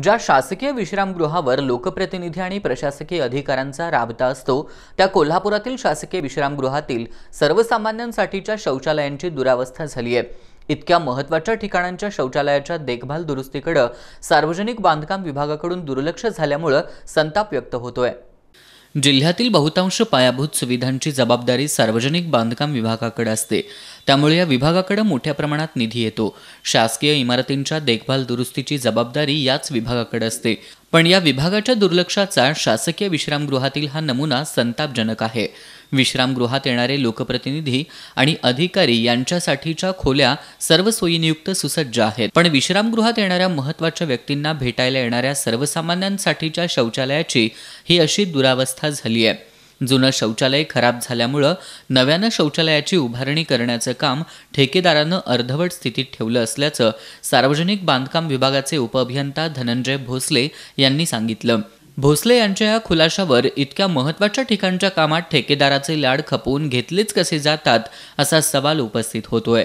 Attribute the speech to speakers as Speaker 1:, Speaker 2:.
Speaker 1: ज्या शासकीय विश्रामगृहावर लोकप्रतिनिधी आणि प्रशासकीय अधिकाऱ्यांचा राबता असतो त्या कोल्हापुरातील शासकीय विश्रामगृहातील सर्वसामान्यांसाठीच्या शौचालयांची दुरावस्था झाली आहे इतक्या महत्त्वाच्या ठिकाणांच्या शौचालयाच्या देखभाल दुरुस्तीकडं सार्वजनिक बांधकाम विभागाकडून दुर्लक्ष झाल्यामुळं संताप व्यक्त होतोय जिल्ह्यातील बहुतांश पायाभूत सुविधांची जबाबदारी सार्वजनिक बांधकाम विभागाकडे असते त्यामुळे या विभागाकडे मोठ्या प्रमाणात निधी येतो शासकीय इमारतींच्या देखभाल दुरुस्तीची जबाबदारी याच विभागाकडे असते पण या विभागाच्या दुर्लक्षाचा शासकीय विश्रामगृहातील हा नमुना संतापजनक आहे विश्रामगृहात येणारे लोकप्रतिनिधी आणि अधिकारी यांच्यासाठीच्या खोल्या सर्व सोयीनियुक्त सुसज्ज आहेत पण विश्रामगृहात येणाऱ्या महत्त्वाच्या व्यक्तींना भेटायला येणाऱ्या सर्वसामान्यांसाठीच्या शौचालयाची ही अशी दुरावस्था झाली आहे जुनं शौचालय खराब झाल्यामुळं नव्यानं शौचालयाची उभारणी करण्याचं काम ठेकेदारानं अर्धवट स्थितीत ठेवलं असल्याचं सार्वजनिक बांधकाम विभागाचे उपअभियंता धनंजय भोसले यांनी सांगितलं भोसले यांच्या या खुलाशावर इतक्या महत्त्वाच्या ठिकाणच्या कामात ठेकेदाराचे लाड खपवून घेतलेच कसे जातात असा सवाल उपस्थित होतोय